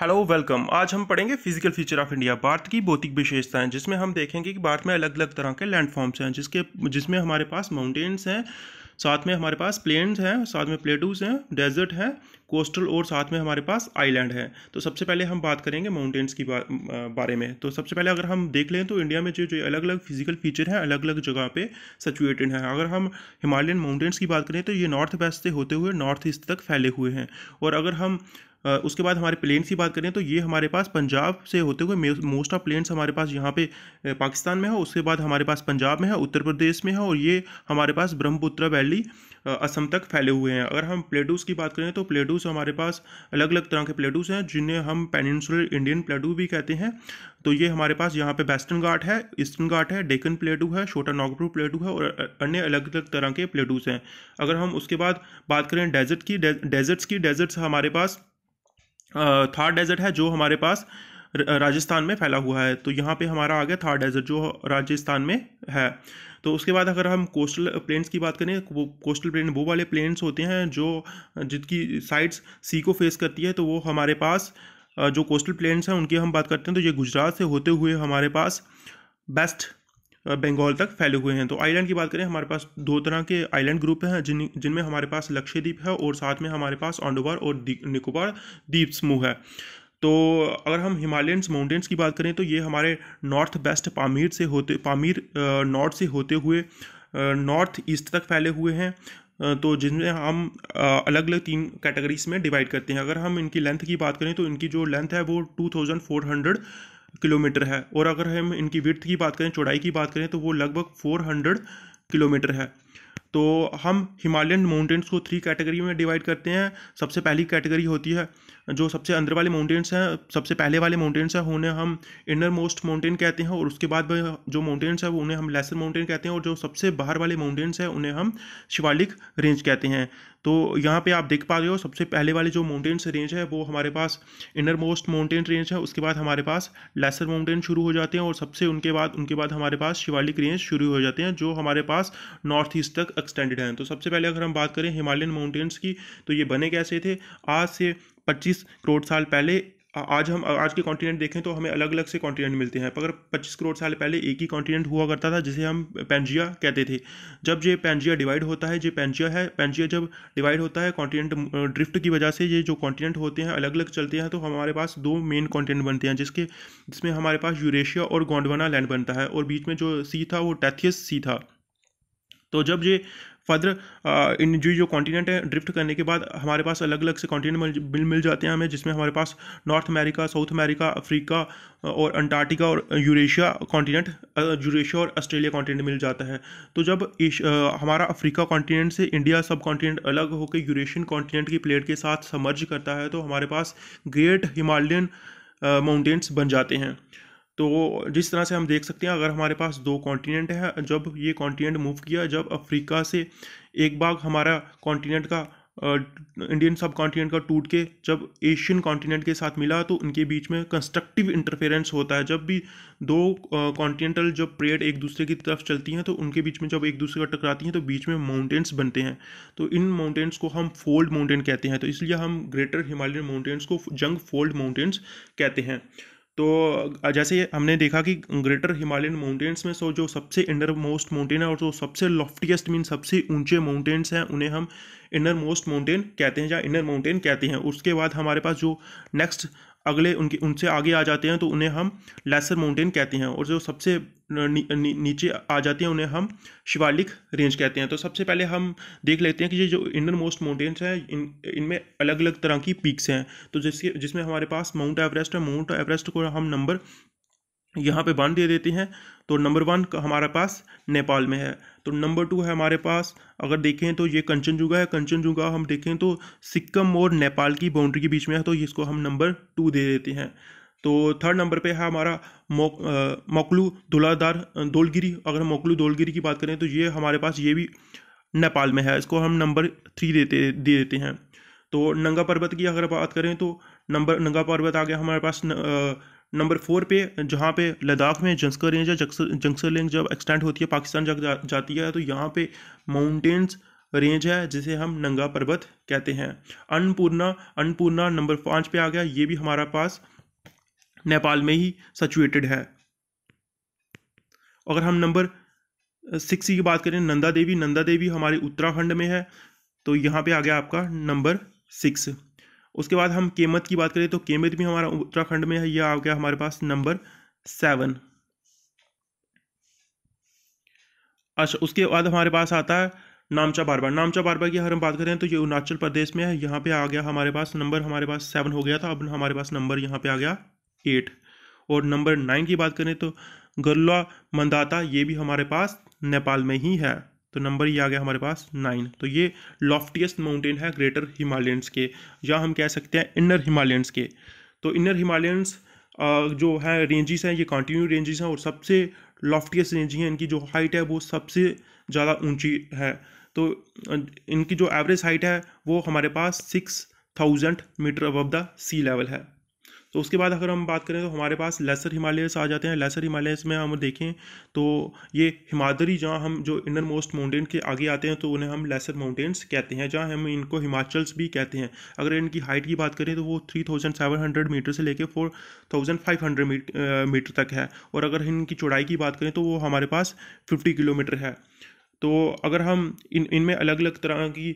hello welcome आज हम पढ़ेंगे physical feature of India Bharat की भौतिक विशेषताएं जिसमें हम देखेंगे कि भारत में अलग अलग तरह के लैंडफॉर्म्स हैं जिसके जिसमें हमारे पास माउंटेन्स हैं साथ में हमारे पास प्लेन्स हैं साथ में प्लेटूस हैं डेजर्ट हैं कोस्टल और साथ में हमारे पास आइलैंड है तो सबसे पहले हम बात करेंगे माउंटेन्स की बा, बारे में तो सबसे पहले अगर हम देख लें तो इंडिया में जो जो अलग अलग फिजिकल फीचर हैं अलग अलग जगह पे सचुएटेड हैं अगर हम हिमालयन माउंटेन्स की बात करें तो ये नॉर्थ वेस्ट से होते हुए नॉर्थ ईस्ट तक फैले हुए हैं और अगर हम उसके बाद हमारे प्लेन्स की बात करें तो ये हमारे पास पंजाब से होते हुए मोस्ट ऑफ प्लेन्स हमारे पास यहाँ पे पाकिस्तान में है उसके बाद हमारे पास पंजाब में है उत्तर प्रदेश में है और ये हमारे पास ब्रह्मपुत्र वैली असम तक फैले हुए हैं अगर हम प्लेटूस की बात करें तो प्लेटूस प्लेटूस हमारे पास अलग अलग तरह के प्लेटूस हैं जिन्हें हम पेनिनसुलर इंडियन प्लेटू भी कहते हैं तो ये हमारे पास यहाँ पे वेस्टर्न घाट है ईस्टर्न घाट है डेकन प्लेटू है छोटा नागपुर प्लेटू है और अन्य अलग अलग तरह के प्लेटूस हैं अगर हम उसके बाद बात करें डेजर्ट की डेजर्ट्स की डेजर्ट्स हमारे पास थार डेजर्ट है जो हमारे पास राजस्थान में फैला हुआ है तो यहाँ पे हमारा आ गया थार डेजर्ट जो राजस्थान में है तो उसके बाद अगर हम कोस्टल प्लेन्स की बात करें वो कोस्टल प्लेन वो वाले प्लेन्स होते हैं जो जिनकी साइड्स सी को फेस करती है तो वो हमारे पास जो कोस्टल प्लेन्स हैं उनकी हम बात करते हैं तो ये गुजरात से होते हुए हमारे पास बेस्ट बंगाल तक फैले हुए हैं तो आइलैंड की बात करें हमारे पास दो तरह के आइलैंड ग्रुप हैं जिन जिनमें हमारे पास लक्षद्वीप है और साथ में हमारे पास ऑंडोबार और निकोबार द्वीप समूह है तो अगर हम हिमालयंस माउंटेंस की बात करें तो ये हमारे नॉर्थ वेस्ट पामीर से होते पामीर नॉर्थ से होते हुए नॉर्थ ईस्ट तक फैले हुए हैं तो जिनमें हम अलग अलग तीन कैटेगरीज में डिवाइड करते हैं अगर हम इनकी लेंथ की बात करें तो इनकी जो लेंथ है वो two thousand four hundred kilometre है और अगर हम इनकी विर्थ की बात करें चौड़ाई की बात करें तो वो लगभग फोर हंड्रेड किलोमीटर है तो हम हिमालयन माउंटेंस को थ्री कैटेगरी में डिवाइड करते हैं सबसे पहली कैटेगरी होती है जो सबसे अंदर वाले माउंटेन्स हैं सबसे पहले वाले माउंटेन्स हैं उन्हें हम इनर मोस्ट माउंटेन कहते हैं और उसके बाद जो माउंटेन्स हैं उन्हें हम लेसर माउंटेन कहते हैं और जो सबसे बाहर वाले माउंटेन्स हैं उन्हें हम शिवालिक रेंज कहते हैं तो यहाँ पे आप देख पा रहे हो सबसे पहले वाले जो माउंटेन्स रेंज है वो हमारे पास इनर मोस्ट माउंटेन रेंज है उसके बाद हमारे पास लेसर माउंटेन शुरू हो जाते हैं और सबसे उनके बाद उनके बाद हमारे पास शिवालिक रेंज शुरू हो जाते हैं जो हमारे पास नॉर्थ ईस्ट तक एक्सटेंडेड हैं तो सबसे पहले अगर हम बात करें हिमालयन माउंटेन्स की तो ये बने कैसे थे आज से 25 करोड़ साल पहले आज हम आज के कॉन्टिनेंट देखें तो हमें अलग अलग से कॉन्टिनेंट मिलते हैं अगर 25 करोड़ साल पहले एक ही कॉन्टिनेंट हुआ करता था जिसे हम पेंजिया कहते थे जब ये पेंजिया डिवाइड होता है ये पेंजिया है पेंजिया जब डिवाइड होता है कॉन्टिनेंट ड्रिफ्ट की वजह से ये जो कॉन्टिनेंट होते हैं अलग अलग चलते हैं तो हमारे पास दो मेन कॉन्टिनेंट बनते हैं जिसके जिसमें हमारे पास यूरेशिया और गोंडवाना लैंड बनता है और बीच में जो सी था वो टैथियस सी था तो जब ये फर्दर इन uh, जो जो कॉन्टिनेंट है ड्रिफ्ट करने के बाद हमारे पास अलग अलग से कॉन्टिनेंट मिल, मिल मिल जाते हैं हमें जिसमें हमारे पास North America South America Africa और अंटार्कटिका और यूरेशिया कॉन्टिनेंट यूरेशिया और ऑस्ट्रेलिया कॉन्टिनेंट मिल जाता है तो जब एश, uh, हमारा अफ्रीका कॉन्टिनेंट से इंडिया सब कॉन्टिनेंट अलग होकर यूरेशियन कॉन्टिनेंट की प्लेट के साथ समर्ज करता है तो हमारे पास ग्रेट हिमालयन माउंटेन्स बन जाते हैं तो जिस तरह से हम देख सकते हैं अगर हमारे पास दो कॉन्टिनेंट है जब ये कॉन्टिनेंट मूव किया जब अफ्रीका से एक भाग हमारा कॉन्टिनेंट का इंडियन सब कॉन्टिनेंट का टूट के जब एशियन कॉन्टिनेंट के साथ मिला तो उनके बीच में कंस्ट्रक्टिव इंटरफेरेंस होता है जब भी दो कॉन्टिनेंटल जब प्लेट एक दूसरे की तरफ चलती हैं तो उनके बीच में जब एक दूसरे का टकराती हैं तो बीच में माउंटेन्स बनते हैं तो इन माउंटेन्स को हम फोल्ड माउंटेन कहते हैं तो इसलिए हम ग्रेटर हिमालयन माउंटेन्स को जंग फोल्ड माउंटेन्स कहते हैं तो जैसे हमने देखा कि ग्रेटर हिमालयन माउंटेन्स में सो जो सबसे इनर मोस्ट माउंटेन है और जो सबसे लॉफ्टिएस्ट मीन सबसे ऊंचे माउंटेन्स हैं उन्हें हम इनर मोस्ट माउंटेन कहते हैं या इनर माउंटेन कहते हैं उसके बाद हमारे पास जो नेक्स्ट अगले उनके उनसे आगे आ जाते हैं तो उन्हें हम लेसर माउंटेन कहते हैं और जो सबसे नी, नीचे आ जाती हैं उन्हें हम शिवालिक रेंज कहते हैं तो सबसे पहले हम देख लेते हैं कि ये जो इंडर मोस्ट माउंटेन्स हैं इन इनमें अलग अलग तरह की पीक्स हैं तो जिसके जिसमें हमारे पास माउंट एवरेस्ट है माउंट एवरेस्ट को हम नंबर यहाँ पे वन दे देते हैं तो नंबर वन हमारे पास नेपाल में है तो नंबर टू है हमारे पास अगर देखें तो ये कंचनजुगा है कंचनजुगा हम देखें तो सिक्किम और नेपाल की बाउंड्री के बीच में है तो इसको हम नंबर टू दे देते हैं तो थर्ड नंबर पे है हमारा मोकलू दुलादार दोलगिरी अगर हम मोकलू दोलगिरी की बात करें तो ये हमारे पास ये भी नेपाल में है इसको हम नंबर थ्री देते दे देते हैं तो नंगा पर्वत की अगर बात करें तो नंबर नंगा पर्वत आ गया हमारे पास नंबर फोर पे जहाँ पे लद्दाख में जंसकर रेंज या जंक्सर रेंज जब एक्सटेंड होती है पाकिस्तान जब जा, जाती है तो यहाँ पे माउंटेन्स रेंज है जिसे हम नंगा पर्वत कहते हैं अन्नपूर्णा अन्नपूर्णा नंबर पाँच पे आ गया ये भी हमारा पास नेपाल में ही सचुएटेड है अगर हम नंबर सिक्स की बात करें नंदा देवी नंदा देवी हमारे उत्तराखंड में है तो यहाँ पे आ गया आपका नंबर सिक्स उसके बाद हम केमत की बात करें तो केमत भी हमारा उत्तराखंड में है यह आ गया हमारे पास नंबर सेवन अच्छा उसके बाद हमारे पास आता है नामचा बारबा नामचा बारबा की अगर हम बात करें तो ये अरुणाचल प्रदेश में है यहाँ पे आ गया हमारे पास नंबर हमारे पास सेवन हो गया था अब हमारे पास नंबर यहाँ पे आ गया एट और नंबर नाइन की बात करें तो गल्ला मंदाता ये भी हमारे पास नेपाल में ही है तो नंबर ये आ गया हमारे पास नाइन तो ये लॉफ्टियस्ट माउंटेन है ग्रेटर हिमालयंस के या हम कह सकते हैं इनर हिमालयंस के तो इनर हिमालयंस जो है रेंजेस हैं ये कंटिन्यू रेंजेस हैं और सबसे लॉफ्टीस्ट रेंज हैं इनकी जो हाइट है वो सबसे ज़्यादा ऊंची है तो इनकी जो एवरेज हाइट है वो हमारे पास six thousand metre above the sea level है तो उसके बाद अगर हम बात करें तो हमारे पास लेसर हिमालयस आ जाते हैं लेसर हिमालयस में हम देखें तो ये हिमादरी जहाँ हम जो इनर मोस्ट माउंटेन के आगे आते हैं तो उन्हें हम लेसर माउंटेन्स कहते हैं जहाँ हम इनको हिमाचल्स भी कहते हैं अगर इनकी हाइट की बात करें तो वो three thousand seven hundred metre से लेकर four thousand five hundred metre तक है और अगर इनकी चौड़ाई की बात करें तो वो हमारे पास फिफ्टी किलोमीटर है तो अगर हम इन इनमें अलग अलग तरह की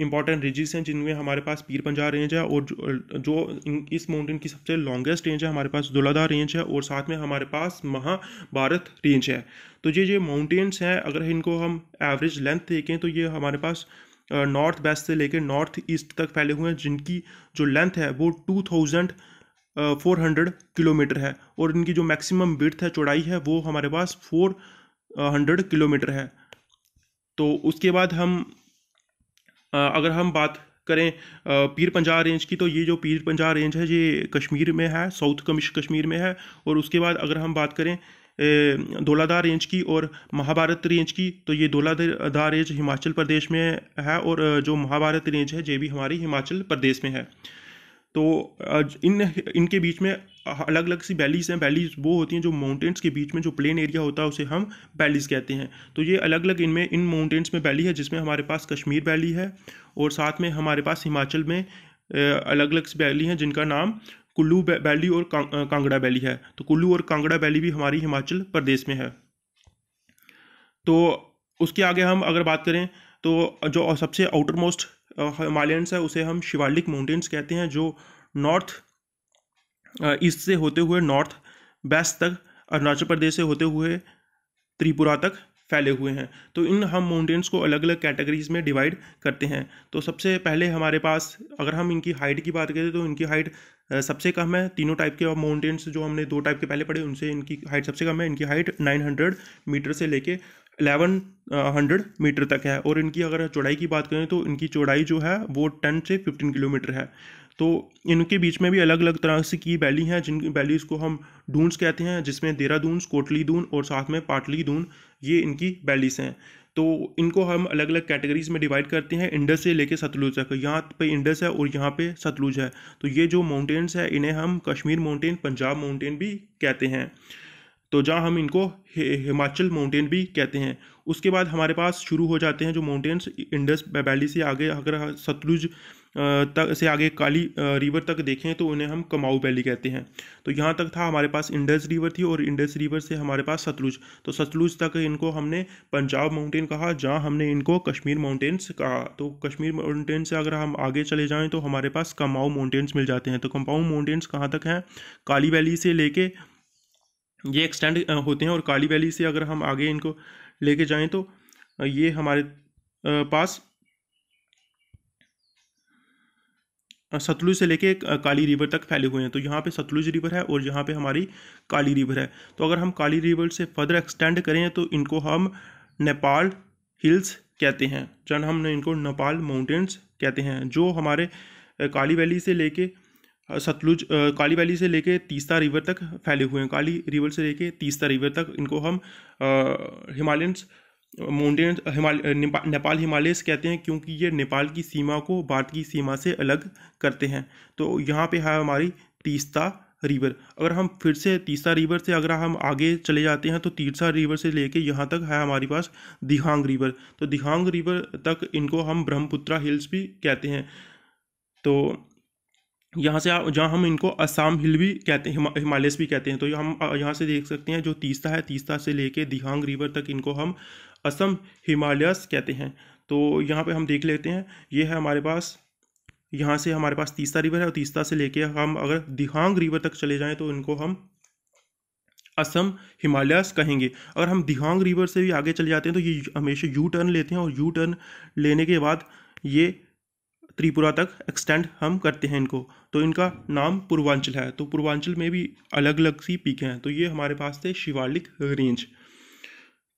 इंपॉर्टेंट रिजिज हैं जिनमें हमारे पास पीर पंजा रेंज है और जो, जो इन, इस माउंटेन की सबसे लॉन्गेस्ट रेंज है हमारे पास दुलादा रेंज है और साथ में हमारे पास महाभारत रेंज है तो ये जो माउंटेन्स हैं अगर इनको हम एवरेज लेंथ देखें तो ये हमारे पास नॉर्थ वेस्ट से लेकर नॉर्थ ईस्ट तक फैले हुए हैं जिनकी जो लेंथ है वो two thousand four hundred kilometre है और इनकी जो मैक्सिमम बिर्थ है चौड़ाई है वो हमारे पास फोर हंड्रेड किलोमीटर है तो उसके बाद हम अगर हम बात करें पीर पंजाब रेंज की तो ये जो पीर पंजाब रेंज है ये कश्मीर में है साउथ कमिश कश्मीर में है और उसके बाद अगर हम बात करें धोलाधार रेंज की और महाभारत रेंज की तो ये धोलाधार रेंज हिमाचल प्रदेश में है और जो महाभारत रेंज है ये भी हमारी हिमाचल प्रदेश में है तो इन इनके बीच में अलग अलग सी वैलीज़ हैं वैलीज़ वो होती हैं जो माउंटेन्स के बीच में जो प्लेन एरिया होता है उसे हम वैलीज़ कहते हैं तो ये अलग अलग इनमें इन माउंटेन्स में वैली है जिसमें हमारे पास कश्मीर वैली है और साथ में हमारे पास हिमाचल में अलग अलग सी वैली हैं जिनका नाम कुल्लू वैली और कांगड़ा वैली है तो कुल्लू और कांगड़ा वैली भी हमारी हिमाचल प्रदेश में है तो उसके आगे हम अगर बात करें तो जो सबसे आउटर मोस्ट हिमालयंस है उसे हम शिवालिक माउंटेन्स कहते हैं जो नॉर्थ ईस्ट से होते हुए नॉर्थ वेस्ट तक अरुणाचल प्रदेश से होते हुए त्रिपुरा तक फैले हुए हैं तो इन हम माउंटेन्स को अलग अलग कैटेगरीज में डिवाइड करते हैं तो सबसे पहले हमारे पास अगर हम इनकी हाइट की बात करें तो इनकी हाइट सबसे कम है तीनों टाइप के माउंटेन्स जो हमने दो टाइप के पहले पढ़े उनसे इनकी हाइट सबसे कम है इनकी हाइट 900 मीटर से लेके एलेवन हंड्रेड मीटर तक है और इनकी अगर चौड़ाई की बात करें तो इनकी चौड़ाई जो है वो टेन से फिफ्टीन किलोमीटर है तो इनके बीच में भी अलग अलग तरह से की वैली हैं जिन वैलीज़ को हम डूंस कहते हैं जिसमें देहरादून कोटली दून और साथ में पाटली दून ये इनकी वैलीज़ हैं तो इनको हम अलग अलग कैटेगरीज में डिवाइड करते हैं इंडस से लेके सतलुज तक यहाँ पे इंडस है और यहाँ पे सतलुज है तो ये जो माउंटेन्स है इन्हें हम कश्मीर माउंटेन पंजाब माउंटेन भी कहते हैं तो जहाँ हम इनको हिमाचल माउंटेन भी कहते हैं उसके बाद हमारे पास शुरू हो जाते हैं जो माउंटेन्स इंडस वैली से आगे अगर सतलुज तक से आगे काली रिवर तक देखें तो उन्हें हम कमाऊ वैली कहते हैं तो यहाँ तक था हमारे पास इंडस रिवर थी और इंडस रिवर से हमारे पास सतलुज तो सतलुज तक इनको हमने पंजाब माउंटेन कहा जहाँ हमने इनको कश्मीर माउंटेन्स कहा तो कश्मीर माउंटेन से अगर हम आगे चले जाएँ तो हमारे पास कमाऊ माउंटेन्स मिल जाते हैं तो कमाऊ माउंटेन्स कहाँ तक हैं काली वैली से लेके ये एक्सटेंड होते हैं और काली वैली से अगर हम आगे इनको लेके जाएं तो ये हमारे पास सतलुज से लेके काली रिवर तक फैले हुए हैं तो यहाँ पे सतलुज रिवर है और यहाँ पे हमारी काली रिवर है तो अगर हम काली रिवर से फर्दर एक्सटेंड करें तो इनको हम नेपाल हिल्स कहते हैं जन हम इनको नेपाल माउंटेन्स कहते हैं जो हमारे काली वैली से लेके सतलुज काली वैली से लेके तीस्ता रिवर तक फैले हुए हैं काली रिवर से लेके तीस्ता रिवर तक इनको हम हिमालयंस माउंटेन हिमालय नेपाल हिमालयस कहते हैं क्योंकि ये नेपाल की सीमा को भारत की सीमा से अलग करते हैं तो यहाँ पे है हमारी तीस्ता रिवर अगर हम फिर से तीसरा रिवर से अगर हम आगे चले जाते हैं तो तीसरा रिवर से लेके यहाँ तक है हमारे पास दिहांग रिवर तो दिहांग रिवर तक इनको हम ब्रह्मपुत्रा हिल्स भी कहते हैं तो यहाँ से आप जहाँ हम इनको असम हिल भी कहते हैं हिमा, हिमालयस भी कहते हैं तो हम यहाँ से देख सकते हैं जो तीस्ता है तीस्ता से लेके दिहांग रिवर तक इनको हम असम हिमालयस कहते हैं तो यहाँ पे हम देख लेते हैं ये है हमारे पास यहाँ से हमारे पास तीस्ता रिवर है और तीस्ता से लेके हम अगर दिहांग रिवर तक चले जाएँ तो इनको हम असम हिमालयस कहेंगे अगर हम दिहांग रिवर से भी आगे चले जाते हैं तो ये हमेशा यू टर्न लेते हैं और यू टर्न लेने के बाद ये त्रिपुरा तक एक्सटेंड हम करते हैं इनको तो इनका नाम पूर्वांचल है तो पूर्वांचल में भी अलग अलग सी पीक हैं तो ये हमारे पास थे शिवालिक रेंज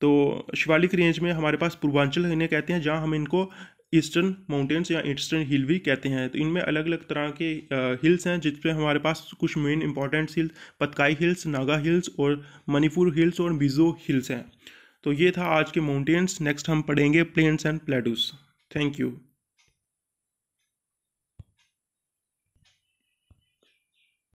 तो शिवालिक रेंज में हमारे पास पूर्वांचल इन्हें कहते हैं जहाँ हम इनको ईस्टर्न माउंटेन्स या ईस्टर्न हिल भी कहते हैं तो इनमें अलग अलग तरह के हिल्स हैं जिसमें हमारे पास कुछ main important hills Patkai hills Naga hills और मणिपुर हिल्स और मिजो हिल्स हैं तो ये था आज के माउंटेन्स नेक्स्ट हम पढ़ेंगे plains and plateaus thank you